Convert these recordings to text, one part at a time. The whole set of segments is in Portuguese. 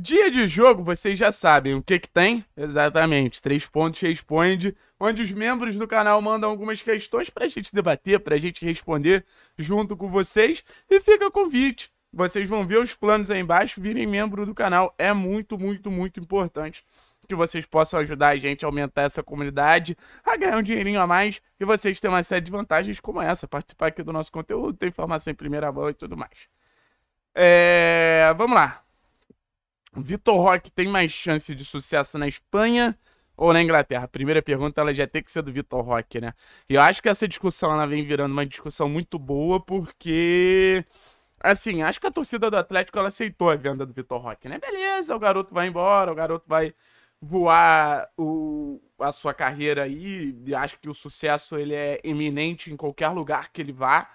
Dia de jogo, vocês já sabem o que que tem? Exatamente, Três Pontos Responde, onde os membros do canal mandam algumas questões pra gente debater, pra gente responder junto com vocês. E fica convite, vocês vão ver os planos aí embaixo, virem membro do canal. É muito, muito, muito importante que vocês possam ajudar a gente a aumentar essa comunidade, a ganhar um dinheirinho a mais e vocês têm uma série de vantagens como essa, participar aqui do nosso conteúdo, ter informação em primeira mão e tudo mais. É... Vamos lá. Vitor Roque tem mais chance de sucesso na Espanha ou na Inglaterra? A primeira pergunta ela já tem que ser do Vitor Roque, né? E eu acho que essa discussão ela vem virando uma discussão muito boa porque assim, acho que a torcida do Atlético ela aceitou a venda do Vitor Roque, né? Beleza, o garoto vai embora, o garoto vai voar o, a sua carreira aí, e acho que o sucesso ele é eminente em qualquer lugar que ele vá.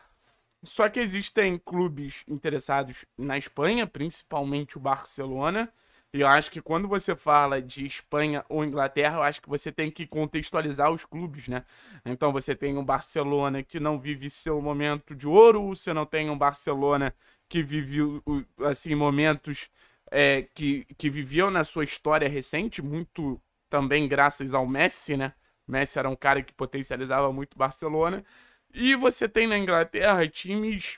Só que existem clubes interessados na Espanha, principalmente o Barcelona. E eu acho que quando você fala de Espanha ou Inglaterra, eu acho que você tem que contextualizar os clubes, né? Então você tem um Barcelona que não vive seu momento de ouro, você não tem um Barcelona que viveu assim momentos é, que, que viviam na sua história recente, muito também graças ao Messi, né? Messi era um cara que potencializava muito Barcelona. E você tem na Inglaterra times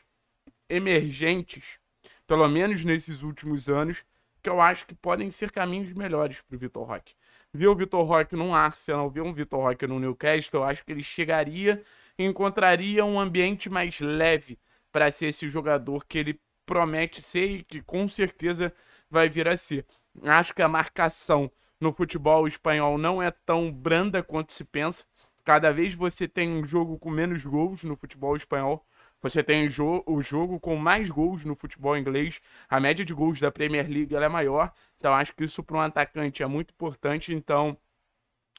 emergentes, pelo menos nesses últimos anos, que eu acho que podem ser caminhos melhores para o Vitor Roque. Ver o Vitor Roque no Arsenal, ver um Vitor Roque no Newcastle, eu acho que ele chegaria e encontraria um ambiente mais leve para ser esse jogador que ele promete ser e que com certeza vai vir a ser. Acho que a marcação no futebol espanhol não é tão branda quanto se pensa. Cada vez você tem um jogo com menos gols no futebol espanhol. Você tem o jogo com mais gols no futebol inglês. A média de gols da Premier League é maior. Então acho que isso para um atacante é muito importante. Então,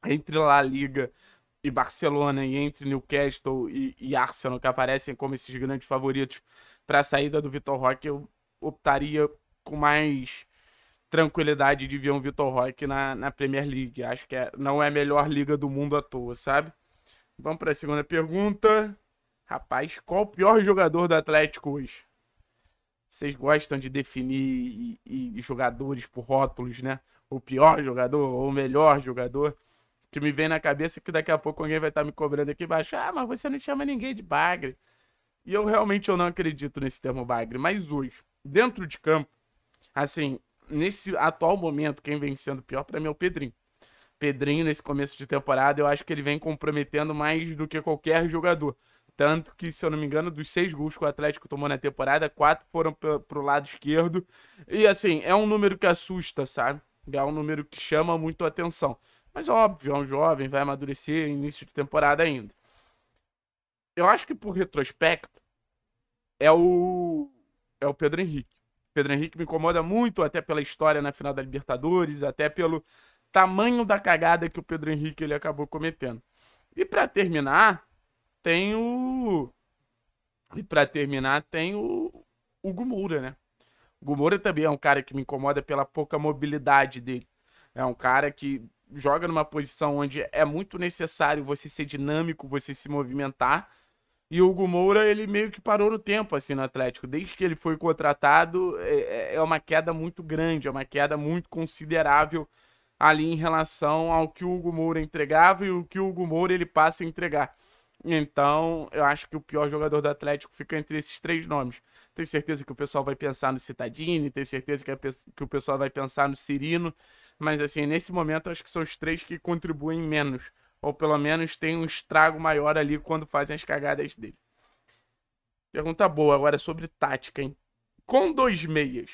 entre La Liga e Barcelona e entre Newcastle e, e Arsenal, que aparecem como esses grandes favoritos para a saída do Vitor Roque, eu optaria com mais tranquilidade de ver um Vitor Roque na, na Premier League. Acho que é, não é a melhor liga do mundo à toa, sabe? Vamos para a segunda pergunta. Rapaz, qual o pior jogador do Atlético hoje? Vocês gostam de definir e, e jogadores por rótulos, né? O pior jogador ou o melhor jogador? Que me vem na cabeça que daqui a pouco alguém vai estar tá me cobrando aqui embaixo. Ah, mas você não chama ninguém de bagre. E eu realmente eu não acredito nesse termo bagre. Mas hoje, dentro de campo, assim, nesse atual momento, quem vem sendo pior para mim é o Pedrinho. Pedrinho, nesse começo de temporada, eu acho que ele vem comprometendo mais do que qualquer jogador. Tanto que, se eu não me engano, dos seis gols que o Atlético tomou na temporada, quatro foram para pro lado esquerdo. E assim, é um número que assusta, sabe? É um número que chama muito a atenção. Mas óbvio, é um jovem, vai amadurecer, início de temporada ainda. Eu acho que por retrospecto, é o. É o Pedro Henrique. Pedro Henrique me incomoda muito, até pela história na final da Libertadores, até pelo tamanho da cagada que o Pedro Henrique ele acabou cometendo. E para terminar, tem o e para terminar, tem o Hugo Moura, né? Hugo Moura também é um cara que me incomoda pela pouca mobilidade dele. É um cara que joga numa posição onde é muito necessário você ser dinâmico, você se movimentar, e o Hugo Moura, ele meio que parou no tempo, assim, no Atlético. Desde que ele foi contratado, é, é, é uma queda muito grande, é uma queda muito considerável ali em relação ao que o Hugo Moura entregava e o que o Hugo Moura ele passa a entregar. Então, eu acho que o pior jogador do Atlético fica entre esses três nomes. Tenho certeza que o pessoal vai pensar no Citadini, tenho certeza que, que o pessoal vai pensar no Cirino, mas assim, nesse momento acho que são os três que contribuem menos ou pelo menos tem um estrago maior ali quando fazem as cagadas dele. Pergunta boa agora sobre tática, hein? Com dois meias,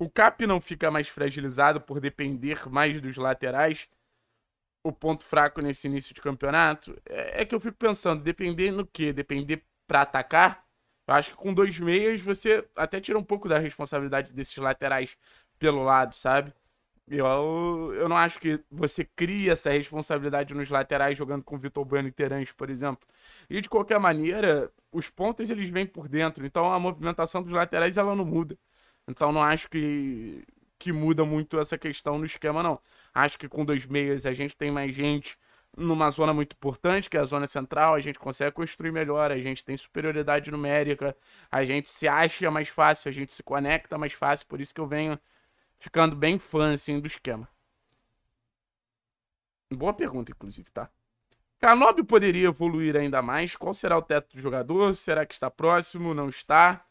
o Cap não fica mais fragilizado por depender mais dos laterais? O ponto fraco nesse início de campeonato? É, é que eu fico pensando, depender no quê? Depender para atacar? Eu acho que com dois meias você até tira um pouco da responsabilidade desses laterais pelo lado, sabe? Eu, eu não acho que você cria essa responsabilidade nos laterais jogando com Vitor Bueno e Terãs, por exemplo. E de qualquer maneira, os pontos eles vêm por dentro, então a movimentação dos laterais ela não muda. Então não acho que que muda muito essa questão no esquema não. Acho que com dois meias a gente tem mais gente numa zona muito importante, que é a zona central, a gente consegue construir melhor, a gente tem superioridade numérica, a gente se acha mais fácil, a gente se conecta mais fácil, por isso que eu venho ficando bem fã, assim, do esquema? Boa pergunta, inclusive, tá? Canóbio poderia evoluir ainda mais? Qual será o teto do jogador? Será que está próximo? Não está?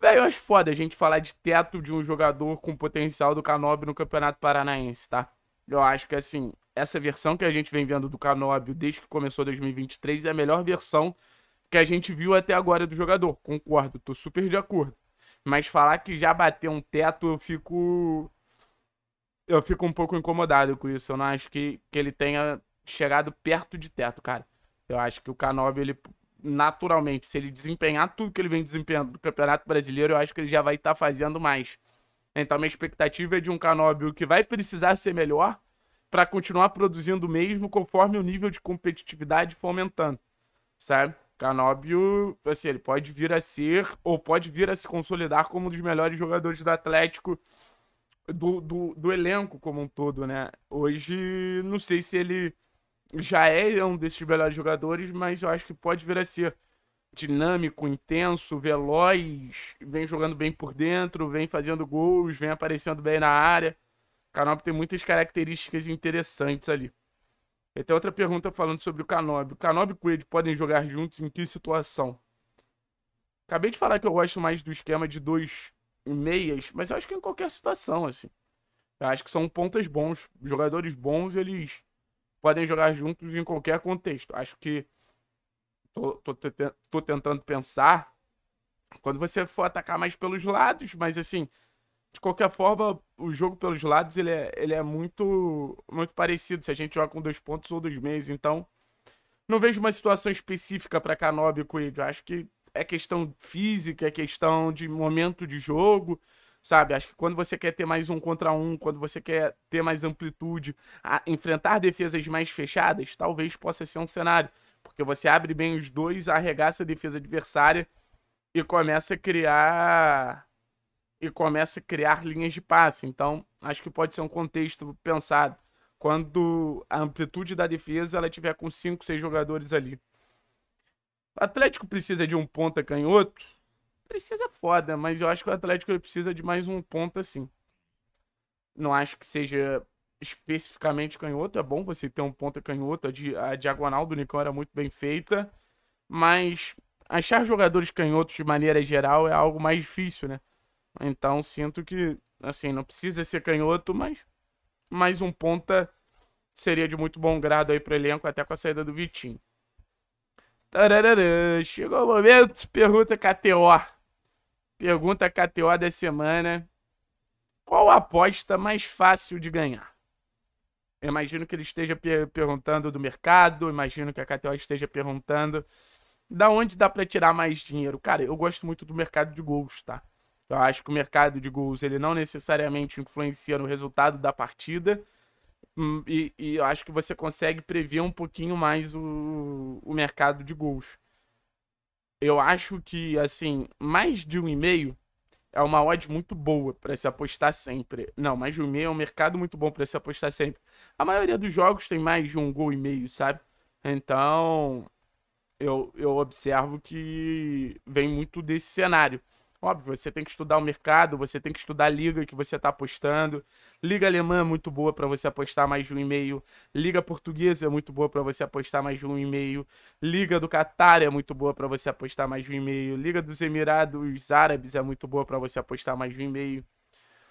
Velho, eu acho foda a gente falar de teto de um jogador com potencial do Canóbio no Campeonato Paranaense, tá? Eu acho que, assim, essa versão que a gente vem vendo do Canóbio desde que começou 2023 é a melhor versão que a gente viu até agora do jogador. Concordo, tô super de acordo. Mas falar que já bateu um teto, eu fico. Eu fico um pouco incomodado com isso. Eu não acho que, que ele tenha chegado perto de teto, cara. Eu acho que o Canobi, ele, naturalmente, se ele desempenhar tudo que ele vem desempenhando do Campeonato Brasileiro, eu acho que ele já vai estar tá fazendo mais. Então, minha expectativa é de um Canóbio que vai precisar ser melhor para continuar produzindo mesmo conforme o nível de competitividade fomentando, sabe? Canóbio, assim, ele pode vir a ser, ou pode vir a se consolidar como um dos melhores jogadores do Atlético, do, do, do elenco como um todo, né? Hoje, não sei se ele já é um desses melhores jogadores, mas eu acho que pode vir a ser dinâmico, intenso, veloz, vem jogando bem por dentro, vem fazendo gols, vem aparecendo bem na área. Canóbio tem muitas características interessantes ali. E tem outra pergunta falando sobre o Canobi. O Canobi e o Quaid podem jogar juntos em que situação? Acabei de falar que eu gosto mais do esquema de dois meias, mas eu acho que em qualquer situação, assim. Eu acho que são pontas bons, jogadores bons, eles podem jogar juntos em qualquer contexto. Acho que tô, tô, tô tentando pensar quando você for atacar mais pelos lados, mas assim, de qualquer forma, o jogo pelos lados ele é, ele é muito, muito parecido se a gente joga com dois pontos ou dois meios. Então, não vejo uma situação específica para Canobi e Coelho. Acho que é questão física, é questão de momento de jogo, sabe? Acho que quando você quer ter mais um contra um, quando você quer ter mais amplitude, enfrentar defesas mais fechadas, talvez possa ser um cenário. Porque você abre bem os dois, arregaça a defesa adversária e começa a criar e começa a criar linhas de passe. Então, acho que pode ser um contexto pensado quando a amplitude da defesa ela tiver com 5, 6 jogadores ali. O Atlético precisa de um ponta canhoto? Precisa foda, mas eu acho que o Atlético precisa de mais um ponta assim. Não acho que seja especificamente canhoto. É bom você ter um ponta canhoto. A, diagonal do Nicão era muito bem feita. Mas achar jogadores canhotos de maneira geral é algo mais difícil, né? Então sinto que, assim, não precisa ser canhoto, mas mais um ponta seria de muito bom grado aí pro elenco, até com a saída do Vitinho. chegou o momento, pergunta KTO. Pergunta KTO da semana. Qual a aposta mais fácil de ganhar? Eu imagino que ele esteja per perguntando do mercado, imagino que a KTO esteja perguntando da onde dá para tirar mais dinheiro. Cara, eu gosto muito do mercado de gols, tá? Então, acho que o mercado de gols ele não necessariamente influencia no resultado da partida. Hum, e, e eu acho que você consegue prever um pouquinho mais o, o mercado de gols. Eu acho que, assim, mais de um e meio é uma odd muito boa para se apostar sempre. Não, mais de um e meio é um mercado muito bom para se apostar sempre. A maioria dos jogos tem mais de um gol e meio, sabe? Então, eu, eu observo que vem muito desse cenário. Óbvio, você tem que estudar o mercado, você tem que estudar a liga que você está apostando. Liga alemã é muito boa para você apostar mais de um e-mail. Liga portuguesa é muito boa para você apostar mais de um e-mail. Liga do Catar é muito boa para você apostar mais de um e-mail. Liga dos Emirados Árabes é muito boa para você apostar mais de um e-mail.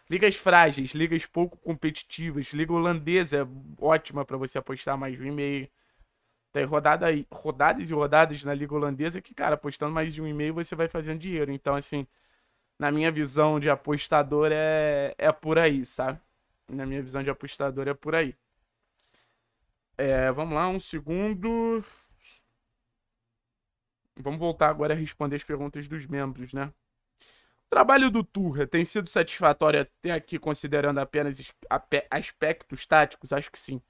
Ligas frágeis, ligas pouco competitivas, liga holandesa é ótima para você apostar mais de um e-mail. Tem rodada, rodadas e rodadas na liga holandesa que, cara, apostando mais de um e-mail você vai fazendo dinheiro. Então, assim, na minha visão de apostador, é, é por aí, sabe? Na minha visão de apostador, é por aí. É, vamos lá, um segundo. Vamos voltar agora a responder as perguntas dos membros, né? O trabalho do Turra tem sido satisfatório até aqui, considerando apenas aspectos táticos? Acho que sim.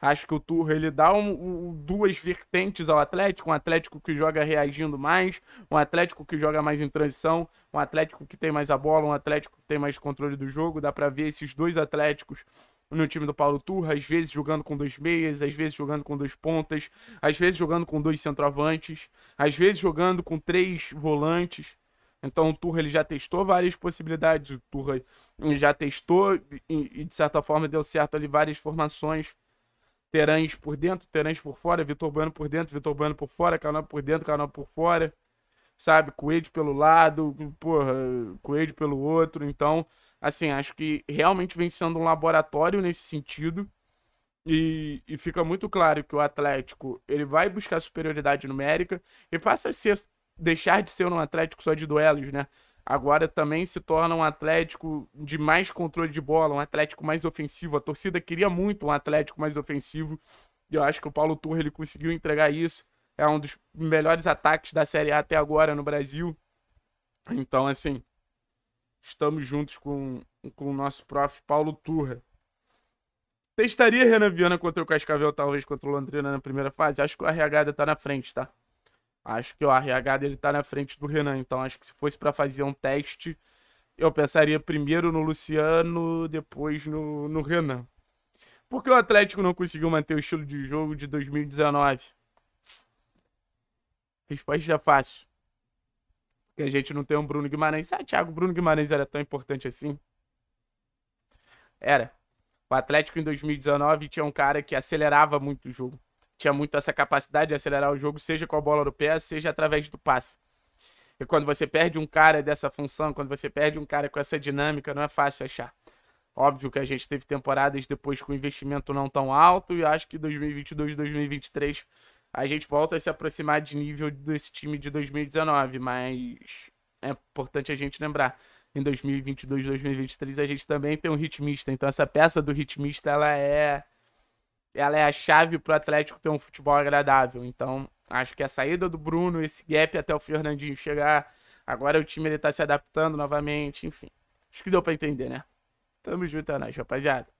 Acho que o Turro ele dá um, um, duas vertentes ao Atlético: um Atlético que joga reagindo mais, um Atlético que joga mais em transição, um Atlético que tem mais a bola, um Atlético que tem mais controle do jogo. Dá para ver esses dois Atléticos no time do Paulo Turra, às vezes jogando com dois meias, às vezes jogando com dois pontas, às vezes jogando com dois centroavantes, às vezes jogando com três volantes. Então o Turra ele já testou várias possibilidades, o Turra já testou e, e de certa forma deu certo ali várias formações. Terãs por dentro, Terãs por fora, Vitor Bueno por dentro, Vitor Bueno por fora, Canal por dentro, Canal por fora, sabe? Coelho pelo lado, porra, Coelho pelo outro. Então, assim, acho que realmente vem sendo um laboratório nesse sentido. E, e fica muito claro que o Atlético ele vai buscar superioridade numérica e passa a ser, deixar de ser um Atlético só de duelos, né? agora também se torna um Atlético de mais controle de bola, um Atlético mais ofensivo. A torcida queria muito um Atlético mais ofensivo. E eu acho que o Paulo Turra ele conseguiu entregar isso. É um dos melhores ataques da Série A até agora no Brasil. Então, assim, estamos juntos com, com o nosso prof Paulo Turra. Testaria Renan Viana contra o Cascavel, talvez contra o Londrina na primeira fase? Acho que o RH tá na frente, tá? Acho que o RH dele tá na frente do Renan, então acho que se fosse para fazer um teste, eu pensaria primeiro no Luciano, depois no, no Renan. Por que o Atlético não conseguiu manter o estilo de jogo de 2019? Resposta fácil. Porque a gente não tem um Bruno Guimarães. Ah, Thiago, Bruno Guimarães era tão importante assim? Era. O Atlético em 2019 tinha um cara que acelerava muito o jogo tinha muito essa capacidade de acelerar o jogo, seja com a bola no pé, seja através do passe. E quando você perde um cara dessa função, quando você perde um cara com essa dinâmica, não é fácil achar. Óbvio que a gente teve temporadas depois com investimento não tão alto e acho que 2022, 2023 a gente volta a se aproximar de nível desse time de 2019, mas é importante a gente lembrar. Em 2022, 2023 a gente também tem um ritmista, então essa peça do ritmista ela é ela é a chave para o Atlético ter um futebol agradável. Então, acho que a saída do Bruno, esse gap até o Fernandinho chegar, agora o time ele tá se adaptando novamente, enfim. Acho que deu para entender, né? Tamo junto, é nóis, rapaziada.